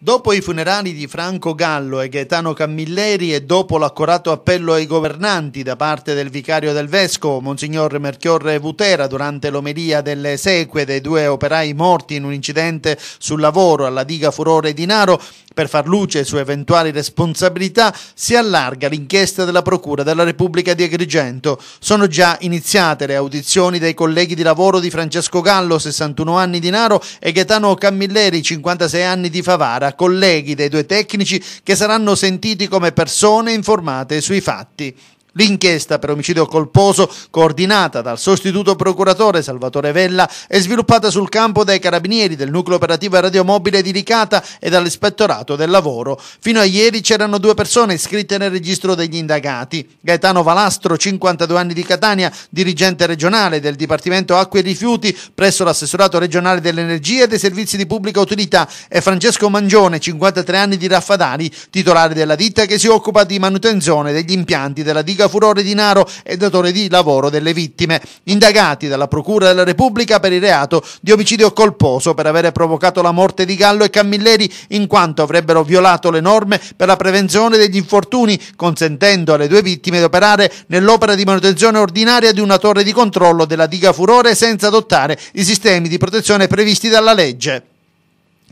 Dopo i funerali di Franco Gallo e Gaetano Camilleri e dopo l'accorato appello ai governanti da parte del vicario del vescovo, Monsignor Merchiorre Vutera, durante l'omelia delle esequie dei due operai morti in un incidente sul lavoro alla diga Furore di Naro, per far luce su eventuali responsabilità si allarga l'inchiesta della Procura della Repubblica di Agrigento. Sono già iniziate le audizioni dei colleghi di lavoro di Francesco Gallo, 61 anni di Naro, e Gaetano Camilleri, 56 anni di Favara, colleghi dei due tecnici che saranno sentiti come persone informate sui fatti. L'inchiesta per omicidio colposo, coordinata dal sostituto procuratore Salvatore Vella, è sviluppata sul campo dai carabinieri del nucleo operativo radiomobile di Ricata e dall'ispettorato del lavoro. Fino a ieri c'erano due persone iscritte nel registro degli indagati. Gaetano Valastro, 52 anni di Catania, dirigente regionale del Dipartimento Acque e Rifiuti presso l'assessorato regionale dell'energia e dei servizi di pubblica utilità e Francesco Mangione, 53 anni di Raffadari, titolare della ditta che si occupa di manutenzione degli impianti della diga furore di Naro e datore di lavoro delle vittime, indagati dalla Procura della Repubblica per il reato di omicidio colposo per aver provocato la morte di Gallo e Camilleri in quanto avrebbero violato le norme per la prevenzione degli infortuni, consentendo alle due vittime di operare nell'opera di manutenzione ordinaria di una torre di controllo della diga furore senza adottare i sistemi di protezione previsti dalla legge.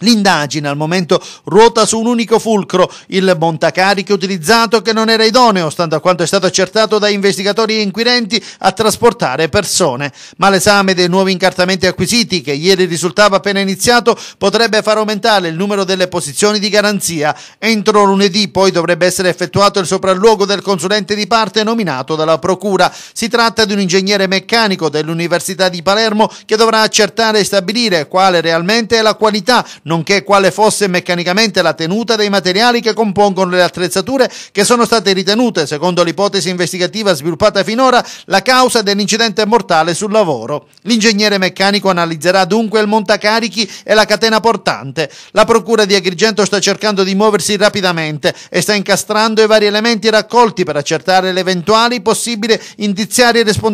L'indagine al momento ruota su un unico fulcro, il montacariche utilizzato che non era idoneo, stando a quanto è stato accertato da investigatori e inquirenti, a trasportare persone. Ma l'esame dei nuovi incartamenti acquisiti, che ieri risultava appena iniziato, potrebbe far aumentare il numero delle posizioni di garanzia. Entro lunedì poi dovrebbe essere effettuato il sopralluogo del consulente di parte nominato dalla Procura. Si tratta di un ingegnere meccanico dell'Università di Palermo che dovrà accertare e stabilire quale realmente è la qualità nonché quale fosse meccanicamente la tenuta dei materiali che compongono le attrezzature che sono state ritenute, secondo l'ipotesi investigativa sviluppata finora, la causa dell'incidente mortale sul lavoro. L'ingegnere meccanico analizzerà dunque il montacarichi e la catena portante. La procura di Agrigento sta cercando di muoversi rapidamente e sta incastrando i vari elementi raccolti per accertare le eventuali possibili indiziarie responsabilità.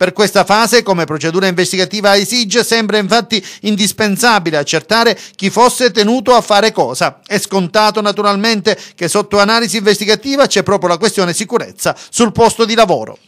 Per questa fase, come procedura investigativa esige, sembra infatti indispensabile accertare determinare chi fosse tenuto a fare cosa. È scontato naturalmente che sotto analisi investigativa c'è proprio la questione sicurezza sul posto di lavoro.